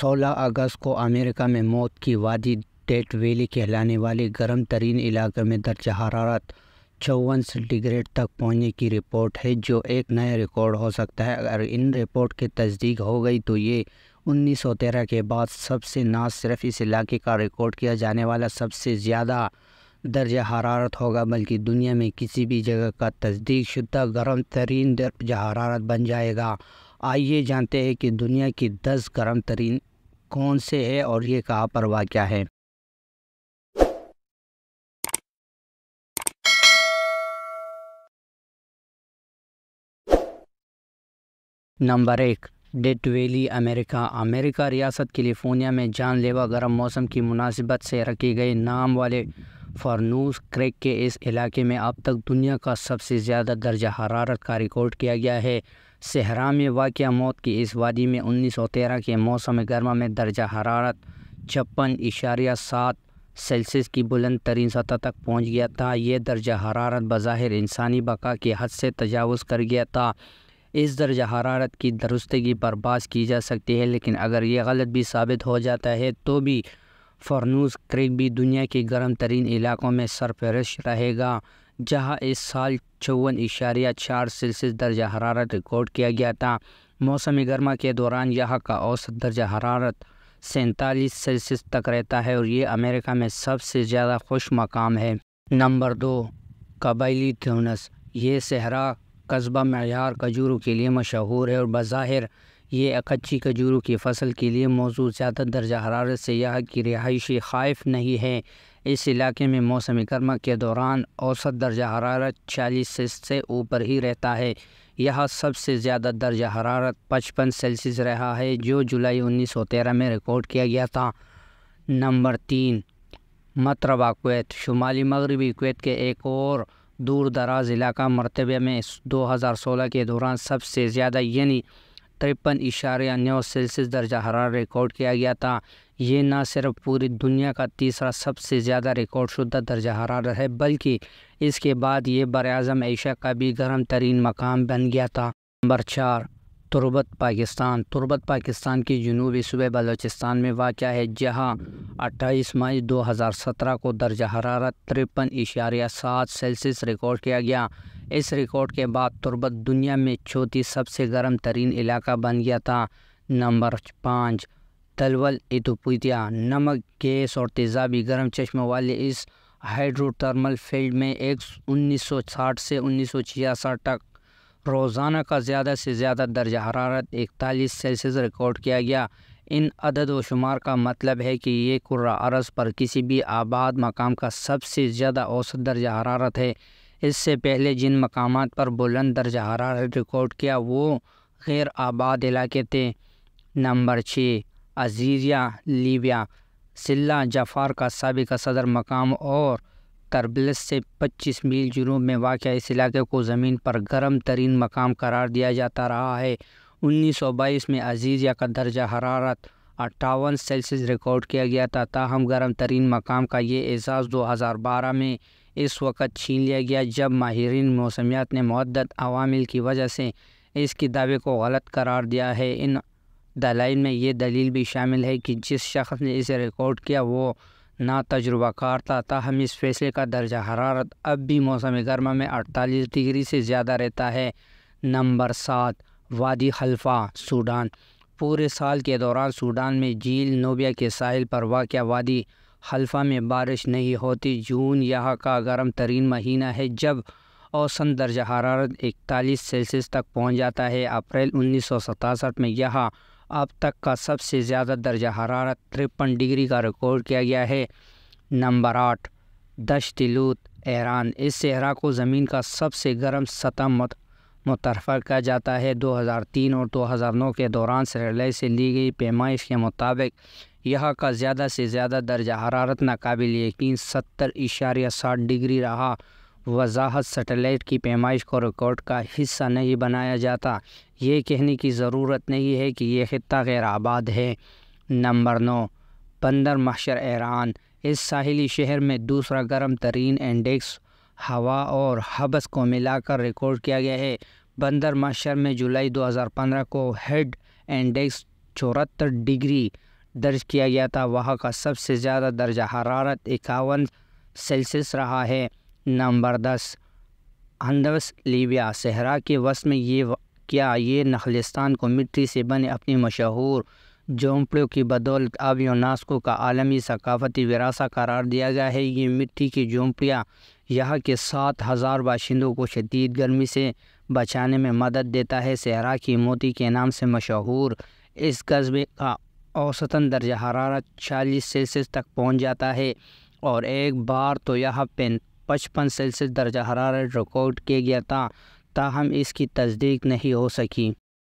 16 अगस्त को अमेरिका में मौत की वादी डेट वैली कहलाने वाले गर्म तरीन इलाके में दर्ज हरारत चौवन डिग्रेड तक पहुँचने की रिपोर्ट है जो एक नया रिकॉर्ड हो सकता है अगर इन रिपोर्ट की तस्दीक हो गई तो ये 1913 के बाद सबसे ना सिर्फ इस इलाके का रिकॉर्ड किया जाने वाला सबसे ज़्यादा दर्ज हरारत होगा बल्कि दुनिया में किसी भी जगह का तस्दीक शुदा गर्म तरीन दर्ज हरारत बन जाएगा आइए जानते हैं कि दुनिया की 10 गर्म तरीन कौन से है और ये कहाँ पर वाक़ है नंबर एक डेट वेली अमेरिका अमेरिका रियासत कैलिफोर्निया में जानलेवा गर्म मौसम की मुनासिबत से रखे गए नाम वाले फारनूस क्रेक के इस इलाके में अब तक दुनिया का सबसे ज़्यादा दर्जा हरारत का रिकॉर्ड किया गया है सहरा में वाक़ मौत की इस वादी में 1913 के मौसम गर्मा में दर्जा हरारत छप्पन इशारिया सात सेल्सियस की बुलंद तरीन सतह तक पहुंच गया था यह दर्जा हरारत बज़ाहिर इंसानी बका की हद से तजावज़ कर गया था इस दर्जा हरारत की दुरुस्तगी बर्बाद की जा सकती है लेकिन अगर ये गलत भी साबित हो जाता है तो भी फरनूस करीबी दुनिया के गर्म तरीन इलाकों में सरपरश रहेगा जहां इस साल चौवन इशारिया चार सेल्सियस दर्जा हरारत रिकॉर्ड किया गया था मौसम गर्मा के दौरान यहाँ का औसत दर्जा हरारत सैंतालीस सेल्सियस तक रहता है और ये अमेरिका में सबसे ज़्यादा खुश मकाम है नंबर दो कबायली ट्यूनस ये सहरा कस्बा मैार खजूरों के लिए मशहूर है और बज़ाहिर ये अकच्ची खजूरों की फसल के लिए मौजूद ज़्यादा दर्जा हरारत से यहाँ की रिहाइशी खाइफ नहीं है इस इलाके में मौसम गर्मा के दौरान औसत दर्जा हरारत चालीस से ऊपर ही रहता है यहाँ सबसे ज़्यादा दर्जा हरारत पचपन सेल्सियस रहा है जो जुलाई तेरह में रिकॉर्ड किया गया था नंबर तीन मतरबा कोत शुमाली मगरबी कोत के एक और दूर दराज इलाका मरतबे में 2016 के दौरान सबसे ज़्यादा यानी तिरपन इशारे नौ सेल्सियस दर्जा हरार रिकॉर्ड किया गया था ये न सिर्फ पूरी दुनिया का तीसरा सबसे ज़्यादा रिकॉर्ड शुदा दर्जा हरारत है बल्कि इसके बाद ये बर अज़म एशिया का भी गर्म तरीन मकाम बन गया था नंबर चार तुर्बत पाकिस्तान तुर्बत पाकिस्तान के जनूबी सूबे बलोचिस्तान में वाक़ है जहाँ अट्ठाईस मई 2017 को दर्जा हरारत तिरपन इशारिया सात सेल्सियस रिकॉर्ड किया गया इस रिकॉर्ड के बाद तुरबत दुनिया में चौथी सबसे गर्म तरीन इलाका बन गया था नंबर पाँच तलवल इतोपिया नमक गैस और तेज़ाबी गर्म चश्मों वाले इस हाइड्रोथर्मल फील्ड में एक 1960 से उन्नीस तक रोज़ाना का ज़्यादा से ज़्यादा दर्जा हरारत इकतालीस सेल्सियस रिकॉर्ड किया गया इन अदद व शुमार का मतलब है कि ये कुर्रा अरस पर किसी भी आबाद मकाम का सबसे ज़्यादा औसत दर्जा हरारत है इससे पहले जिन मकाम पर बुलंद दर्ज हरारत रिकॉर्ड किया वो गैर आबाद इलाके थे नंबर छः अजीरिया लीबिया सिल्ला जफार का सबका सदर मकाम और तरबलस से 25 मील जुनूब में वाक़ इस इलाके को ज़मीन पर गर्म तरीन मकाम करार दिया जाता रहा है 1922 में अजीज़िया का दर्जा हरारत अट्ठावन सेल्सियस रिकॉर्ड किया गया था ताहम गर्म तरीन मकाम का ये एजाज़ 2012 में इस वक्त छीन लिया गया जब माहरीन मौसमियात ने मदद अवामिल की वजह से इसके दावे को गलत करार दिया है इन दलाइल में ये दलील भी शामिल है कि जिस शख्स ने इसे रिकॉर्ड किया वो ना तजुर्बाकार था ताहम इस फैसले का दर्जा हरारत अब भी मौसम गर्मा में 48 डिग्री से ज़्यादा रहता है नंबर सात वादी हल्फा सूडान पूरे साल के दौरान सूडान में झील नोबिया के साहिल पर वाक़ वादी हल्फा में बारिश नहीं होती जून यहाँ का गर्म तरीन महीना है जब औसत दर्जा हरारत इकतालीस सेल्सियस तक पहुँच जाता है अप्रैल उन्नीस सौ सतासठ में यहाँ अब तक का सबसे ज़्यादा दर्जा हरारत तिरपन डिग्री का रिकॉर्ड किया गया है नंबर आठ तिलूत ईरान इस सहरा को ज़मीन का सबसे गर्म सतह मुतरफ़ा किया जाता है 2003 और 2009 के दौरान सरलई से ली गई पैमाइश के मुताबिक यहाँ का ज़्यादा से ज़्यादा दर्जा हरारत नाकबिल यकीन सत्तर इशारिया साठ डिग्री रहा वजाहत सैटेलाइट की पैमाइश को रिकॉर्ड का हिस्सा नहीं बनाया जाता ये कहने की ज़रूरत नहीं है कि यह खत्ता गैर आबाद है नंबर नौ बंदर मशर ईरान इस साहिली शहर में दूसरा गर्म तरीन इंडेक्स हवा और हबस को मिलाकर रिकॉर्ड किया गया है बंदर माशर में जुलाई 2015 को हेड इंडेक्स चौहत्तर डिग्री दर्ज किया गया था वहाँ का सबसे ज़्यादा दर्जा हरारत इक्यावन सेल्सियस रहा है नंबर दस हंदवस लीबिया सहरा के वस्त में ये क्या ये नखलिस्तान को मिट्टी से बने अपनी मशहूर झोंपड़ों की बदौलत अब यूनास्को का आलमी सकाफती विरासा करार दिया गया है ये मिट्टी की झोंपड़ियाँ यहाँ के सात हज़ार बाशिंदों को शदीद गर्मी से बचाने में मदद देता है सहरा की मोती के नाम से मशहूर इस कस्बे का औसतन दर्जा हरारत चालीस सेल्सियस तक पहुँच जाता है और एक बार तो यह पचपन सेल्सियस दर्जा हरारत रिकॉर्ड किया गया था ताहम इसकी तस्दीक नहीं हो सकी